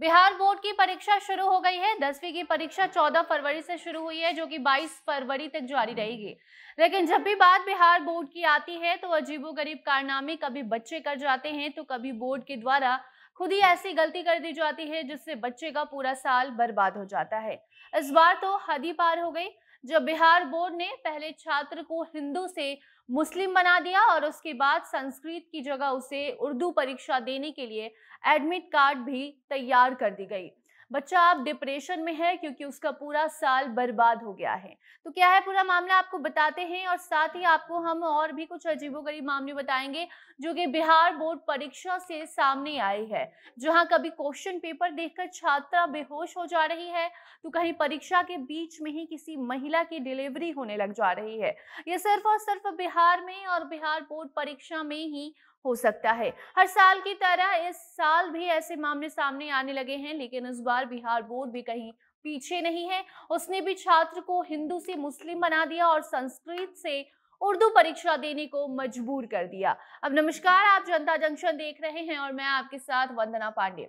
Bihar board की परीक्षा शुरू हो गई है दसवीं की परीक्षा 14 फरवरी से शुरू हुई है जो कि 22 फरवरी तक जारी रहेगी लेकिन जब भी बात बिहार बोर्ड की आती है तो अजीबोगरीब कारनामे कभी बच्चे कर जाते हैं तो कभी बोर्ड के द्वारा खुद ही ऐसी गलती कर दी जाती है जिससे बच्चे का पूरा साल बर्बाद हो जाता है इस बार तो हदी पार हो गई जब बिहार बोर्ड ने पहले छात्र को हिंदू से मुस्लिम बना दिया और उसके बाद संस्कृत की जगह उसे उर्दू परीक्षा देने के लिए एडमिट कार्ड भी तैयार कर दी गई बच्चा आप डिप्रेशन में है क्योंकि उसका पूरा साल बर्बाद हो गया है तो क्या है पूरा मामला आपको बताते हैं और साथ ही आपको हम और भी कुछ अजीबोगरीब मामले बताएंगे जो कि बिहार बोर्ड परीक्षा से सामने आए है जहां कभी क्वेश्चन पेपर देखकर छात्रा बेहोश हो जा रही है तो कहीं परीक्षा के बीच में ही किसी महिला की डिलीवरी होने लग जा रही है ये सिर्फ और सिर्फ बिहार में और बिहार बोर्ड परीक्षा में ही हो सकता है हर साल की तरह इस साल भी ऐसे मामले सामने आने लगे हैं लेकिन इस बार बिहार बोर्ड भी कहीं पीछे नहीं है उसने भी छात्र को हिंदू से मुस्लिम बना दिया और संस्कृत से उर्दू परीक्षा देने को मजबूर कर दिया अब नमस्कार आप जनता जंक्शन देख रहे हैं और मैं आपके साथ वंदना पांडे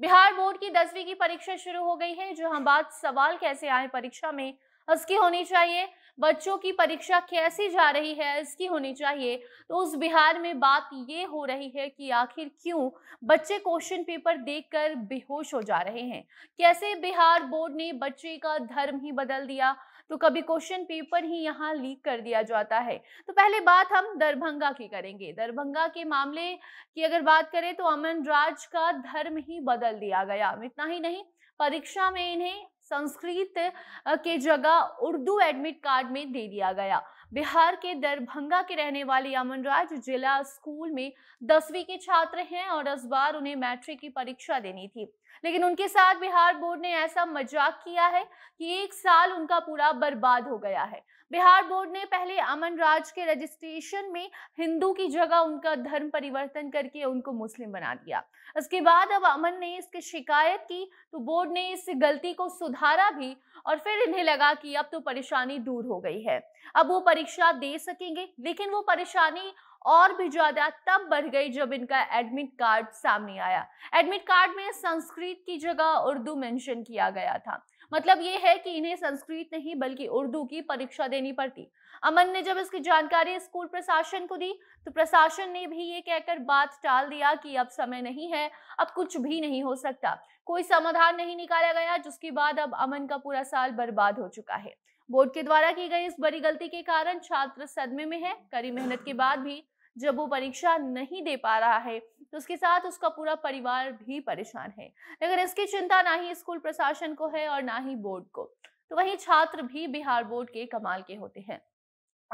बिहार बोर्ड की दसवीं की परीक्षा शुरू हो गई है जो हम बात सवाल कैसे आए परीक्षा में उसकी होनी चाहिए बच्चों की परीक्षा कैसी जा रही है इसकी होनी चाहिए तो उस बिहार में बात ये हो रही है कि आखिर क्यों बच्चे क्वेश्चन पेपर देखकर बेहोश हो जा रहे हैं कैसे बिहार बोर्ड ने बच्चे का धर्म ही बदल दिया तो कभी क्वेश्चन पेपर ही यहाँ लीक कर दिया जाता है तो पहले बात हम दरभंगा की करेंगे दरभंगा के मामले की अगर बात करें तो अमन राज का धर्म ही बदल दिया गया इतना ही नहीं परीक्षा में इन्हें संस्कृत के जगह उर्दू एडमिट कार्ड में दे दिया गया बिहार के दरभंगा के रहने वाले अमनराज जिला स्कूल में दसवीं के छात्र हैं और इस बार उन्हें मैट्रिक की परीक्षा देनी थी लेकिन उनके साथ बिहार बोर्ड ने ऐसा मजाक किया है कि एक साल उनका पूरा बर्बाद हो गया है बिहार बोर्ड ने पहले अमन राज के रजिस्ट्रेशन में हिंदू की जगह उनका धर्म परिवर्तन करके उनको मुस्लिम बना दिया इसके बाद अब अमन ने इसकी शिकायत की तो बोर्ड ने इस गलती को सुधारा भी और फिर इन्हें लगा कि अब तो परेशानी दूर हो गई है अब वो परीक्षा दे सकेंगे लेकिन वो परेशानी और भी ज्यादा तब बढ़ गई जब इनका एडमिट कार्ड सामने आया एडमिट कार्ड में संस्कृत की जगह उर्दू मेंशन किया गया था मतलब ये है कि इन्हें संस्कृत नहीं बल्कि उर्दू की परीक्षा देनी पड़ती अमन ने जब इसकी जानकारी स्कूल प्रशासन को दी तो प्रशासन ने भी ये कहकर बात टाल दिया कि अब समय नहीं है अब कुछ भी नहीं हो सकता कोई समाधान नहीं निकाला गया जिसके बाद अब अमन का पूरा साल बर्बाद हो चुका है बोर्ड के द्वारा की गई इस बड़ी गलती के कारण छात्र सदमे में है कड़ी मेहनत के बाद भी जब वो परीक्षा नहीं दे पा रहा है तो उसके साथ उसका पूरा परिवार भी परेशान है लेकिन इसकी चिंता ना ही स्कूल प्रशासन को है और ना ही बोर्ड को तो वही छात्र भी बिहार बोर्ड के कमाल के होते हैं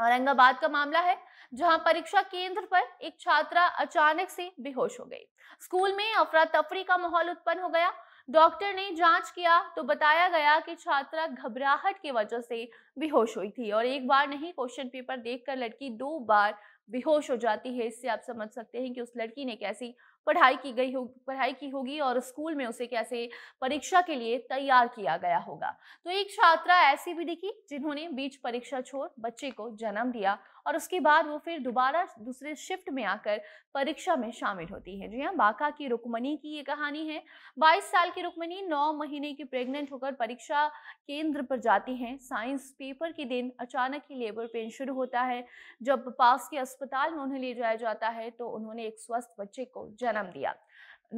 औरंगाबाद का मामला है जहां परीक्षा केंद्र पर एक छात्रा अचानक से बेहोश हो गई स्कूल में अफरा तफरी का माहौल उत्पन्न हो गया डॉक्टर ने जांच किया तो बताया गया कि छात्रा घबराहट की वजह से बेहोश हुई थी और एक बार नहीं क्वेश्चन पेपर देखकर लड़की दो बार बेहोश हो जाती है इससे आप समझ सकते हैं कि उस लड़की ने कैसी पढ़ाई की गई हो पढ़ाई की होगी और स्कूल में उसे कैसे परीक्षा के लिए तैयार किया गया होगा तो एक छात्रा ऐसी भी दिखी जिन्होंने बीच परीक्षा छोड़ बच्चे को जन्म दिया और उसके बाद वो फिर दोबारा दूसरे शिफ्ट में आकर परीक्षा में शामिल होती है जी हाँ बाका की रुकमणी की ये कहानी है 22 साल की रुकमणी 9 महीने की प्रेग्नेंट होकर परीक्षा केंद्र पर जाती हैं साइंस पेपर के दिन अचानक ही लेबर पेन शुरू होता है जब पास के अस्पताल में उन्हें ले जाया जाता है तो उन्होंने एक स्वस्थ बच्चे को जन्म जन्म दिया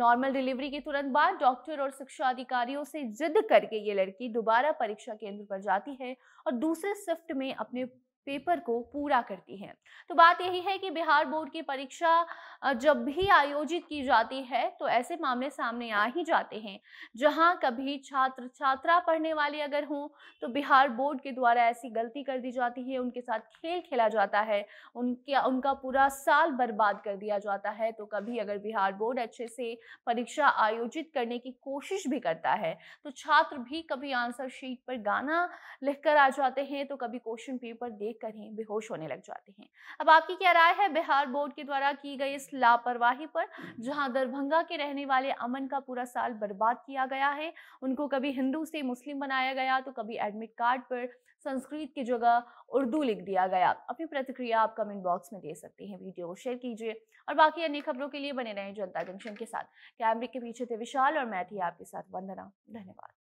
नॉर्मल डिलीवरी के तुरंत बाद डॉक्टर और शिक्षा अधिकारियों से जिद करके ये लड़की दोबारा परीक्षा केंद्र पर जाती है और दूसरे शिफ्ट में अपने पेपर को पूरा करती है तो बात यही है कि बिहार बोर्ड की परीक्षा जब भी आयोजित की जाती है तो ऐसे मामले सामने आ ही जाते हैं जहां कभी छात्र छात्रा पढ़ने वाले अगर हों तो बिहार बोर्ड के द्वारा ऐसी गलती कर दी जाती है उनके साथ खेल खेला जाता है उनके उनका पूरा साल बर्बाद कर दिया जाता है तो कभी अगर बिहार बोर्ड अच्छे से परीक्षा आयोजित करने की कोशिश भी करता है तो छात्र भी कभी आंसर शीट पर गाना लिख कर आ जाते हैं तो कभी क्वेश्चन पेपर दे देखकर ही बेहोश होने लग जाते हैं अब आपकी क्या राय है बिहार बोर्ड के द्वारा की गई इस लापरवाही पर जहां दरभंगा के रहने वाले अमन का पूरा साल बर्बाद किया गया है उनको कभी हिंदू से मुस्लिम बनाया गया तो कभी एडमिट कार्ड पर संस्कृत की जगह उर्दू लिख दिया गया अपनी प्रतिक्रिया आप कमेंट बॉक्स में दे सकते हैं वीडियो को शेयर कीजिए और बाकी अन्य खबरों के लिए बने रहें जनता जंक्शन के साथ कैमरे के पीछे थे विशाल और मैं थी आपके साथ वंदना धन्यवाद